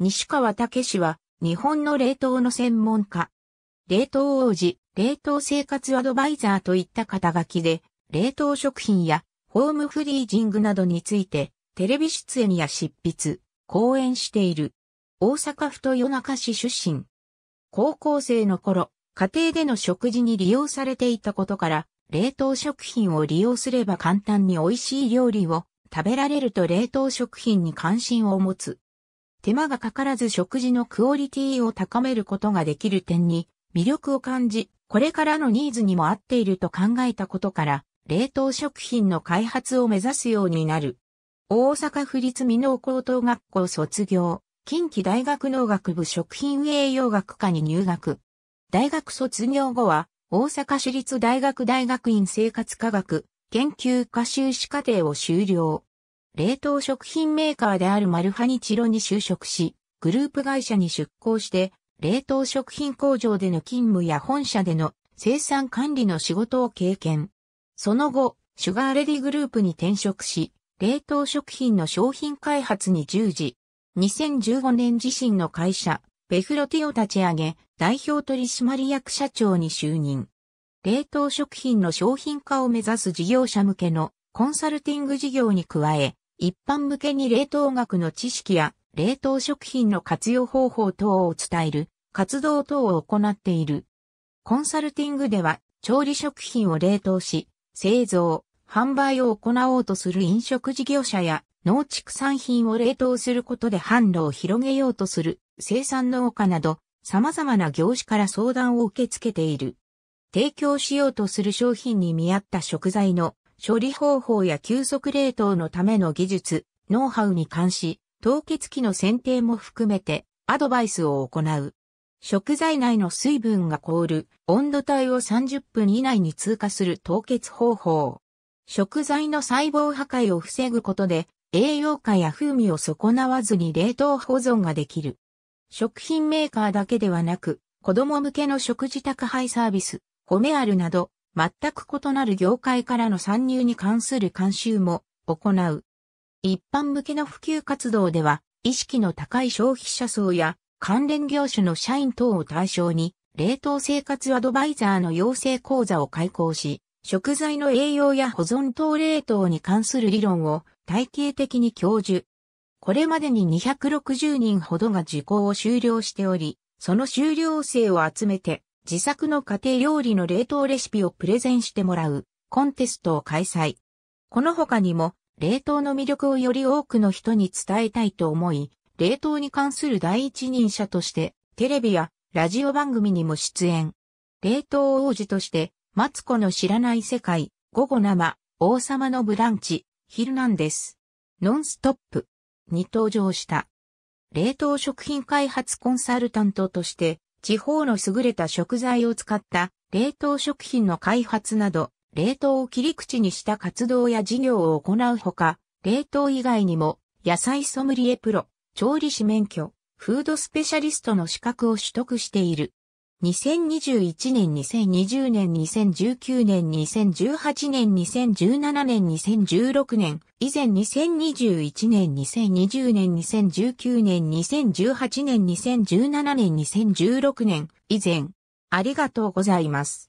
西川武氏は、日本の冷凍の専門家。冷凍王子、冷凍生活アドバイザーといった肩書きで、冷凍食品やホームフリージングなどについて、テレビ出演や執筆、講演している。大阪府豊中市出身。高校生の頃、家庭での食事に利用されていたことから、冷凍食品を利用すれば簡単に美味しい料理を食べられると冷凍食品に関心を持つ。手間がかからず食事のクオリティを高めることができる点に魅力を感じ、これからのニーズにも合っていると考えたことから、冷凍食品の開発を目指すようになる。大阪府立美濃高等学校卒業、近畿大学農学部食品栄養学科に入学。大学卒業後は、大阪市立大学大学院生活科学研究科修士課程を修了。冷凍食品メーカーであるマルハニチロに就職し、グループ会社に出向して、冷凍食品工場での勤務や本社での生産管理の仕事を経験。その後、シュガーレディグループに転職し、冷凍食品の商品開発に従事。2015年自身の会社、ベフロティを立ち上げ、代表取締役社長に就任。冷凍食品の商品化を目指す事業者向けのコンサルティング事業に加え、一般向けに冷凍学の知識や冷凍食品の活用方法等を伝える活動等を行っている。コンサルティングでは調理食品を冷凍し、製造、販売を行おうとする飲食事業者や農畜産品を冷凍することで販路を広げようとする生産農家など様々な業種から相談を受け付けている。提供しようとする商品に見合った食材の処理方法や急速冷凍のための技術、ノウハウに関し、凍結機の選定も含めてアドバイスを行う。食材内の水分が凍る温度帯を30分以内に通過する凍結方法。食材の細胞破壊を防ぐことで栄養価や風味を損なわずに冷凍保存ができる。食品メーカーだけではなく、子供向けの食事宅配サービス、ホメアルなど、全く異なる業界からの参入に関する監修も行う。一般向けの普及活動では、意識の高い消費者層や関連業種の社員等を対象に、冷凍生活アドバイザーの養成講座を開講し、食材の栄養や保存等冷凍に関する理論を体系的に教授。これまでに260人ほどが受講を終了しており、その修了生を集めて自作の家庭料理の冷凍レシピをプレゼンしてもらうコンテストを開催。この他にも冷凍の魅力をより多くの人に伝えたいと思い、冷凍に関する第一人者としてテレビやラジオ番組にも出演。冷凍王子としてマツコの知らない世界、午後生、王様のブランチ、ヒルナンデス、ノンストップに登場した。冷凍食品開発コンサルタントとして地方の優れた食材を使った冷凍食品の開発など、冷凍を切り口にした活動や事業を行うほか、冷凍以外にも、野菜ソムリエプロ、調理師免許、フードスペシャリストの資格を取得している。2021年、2020年、2019年、2018年、2017年、2016年、以前2021年、2020年、2019年、2018年、2017年、2016年、以前、ありがとうございます。